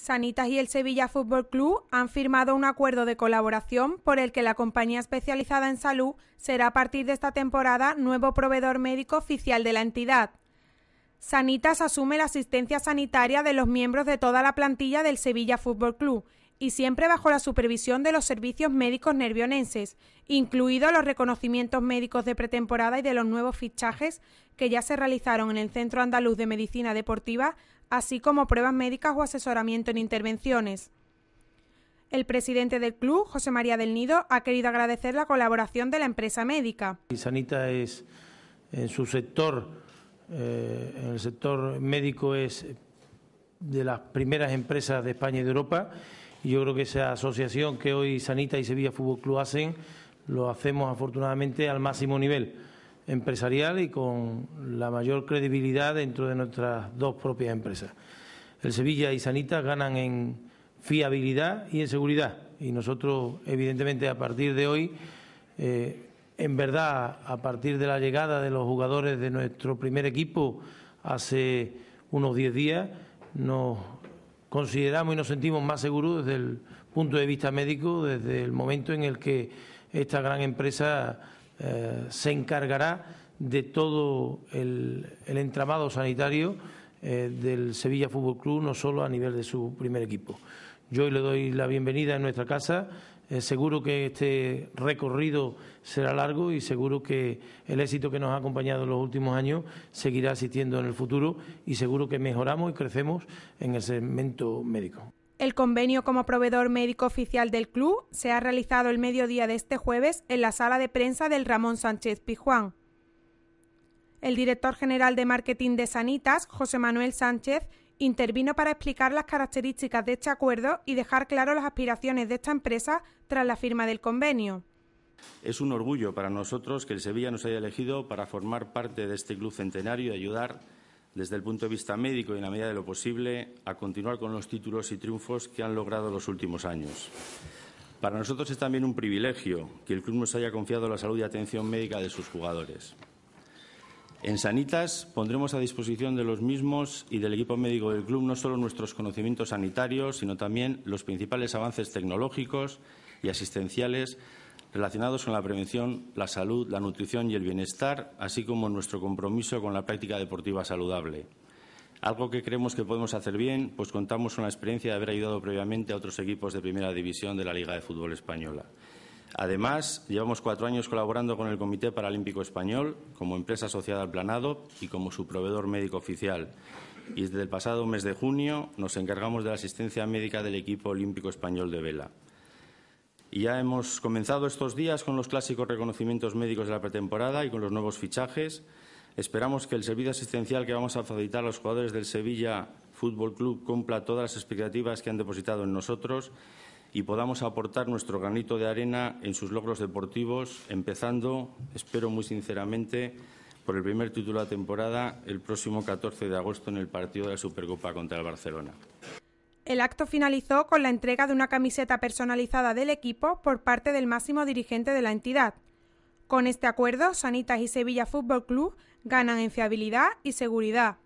Sanitas y el Sevilla Fútbol Club han firmado un acuerdo de colaboración por el que la compañía especializada en salud será a partir de esta temporada nuevo proveedor médico oficial de la entidad. Sanitas asume la asistencia sanitaria de los miembros de toda la plantilla del Sevilla Fútbol Club y siempre bajo la supervisión de los servicios médicos nervionenses, incluidos los reconocimientos médicos de pretemporada y de los nuevos fichajes que ya se realizaron en el Centro Andaluz de Medicina Deportiva así como pruebas médicas o asesoramiento en intervenciones. El presidente del club, José María del Nido, ha querido agradecer la colaboración de la empresa médica. Sanita es en su sector, eh, en el sector médico es de las primeras empresas de España y de Europa. Y yo creo que esa asociación que hoy Sanita y Sevilla Fútbol Club hacen, lo hacemos afortunadamente al máximo nivel empresarial y con la mayor credibilidad dentro de nuestras dos propias empresas. El Sevilla y Sanitas ganan en fiabilidad y en seguridad y nosotros, evidentemente, a partir de hoy, eh, en verdad, a partir de la llegada de los jugadores de nuestro primer equipo hace unos diez días, nos consideramos y nos sentimos más seguros desde el punto de vista médico, desde el momento en el que esta gran empresa eh, se encargará de todo el, entramado sanitario eh, del Sevilla Fútbol Club, no solo a nivel de su primer equipo. Yo hoy le doy la bienvenida en nuestra casa. Eh, seguro que este recorrido será largo y seguro que el éxito que nos ha acompañado en los últimos años seguirá asistiendo en el futuro y seguro que mejoramos y crecemos en el segmento médico. El convenio como proveedor médico oficial del club se ha realizado el mediodía de este jueves en la sala de prensa del Ramón Sánchez Pijuán. El director general de marketing de Sanitas, José Manuel Sánchez, intervino para explicar las características de este acuerdo y dejar claro las aspiraciones de esta empresa tras la firma del convenio. Es un orgullo para nosotros que el Sevilla nos haya elegido para formar parte de este club centenario y ayudar desde el punto de vista médico y en la medida de lo posible, a continuar con los títulos y triunfos que han logrado los últimos años. Para nosotros es también un privilegio que el club nos haya confiado la salud y atención médica de sus jugadores. En Sanitas pondremos a disposición de los mismos y del equipo médico del club no solo nuestros conocimientos sanitarios, sino también los principales avances tecnológicos y asistenciales relacionados con la prevención, la salud, la nutrición y el bienestar, así como nuestro compromiso con la práctica deportiva saludable. Algo que creemos que podemos hacer bien, pues contamos con la experiencia de haber ayudado previamente a otros equipos de primera división de la Liga de Fútbol Española. Además, llevamos cuatro años colaborando con el Comité Paralímpico Español como empresa asociada al Planado y como su proveedor médico oficial. Y desde el pasado mes de junio nos encargamos de la asistencia médica del equipo olímpico español de vela ya hemos comenzado estos días con los clásicos reconocimientos médicos de la pretemporada y con los nuevos fichajes. Esperamos que el servicio asistencial que vamos a facilitar a los jugadores del Sevilla Fútbol Club cumpla todas las expectativas que han depositado en nosotros y podamos aportar nuestro granito de arena en sus logros deportivos, empezando, espero muy sinceramente, por el primer título de la temporada el próximo 14 de agosto en el partido de la Supercopa contra el Barcelona. El acto finalizó con la entrega de una camiseta personalizada del equipo por parte del máximo dirigente de la entidad. Con este acuerdo, Sanitas y Sevilla Fútbol Club ganan en fiabilidad y seguridad.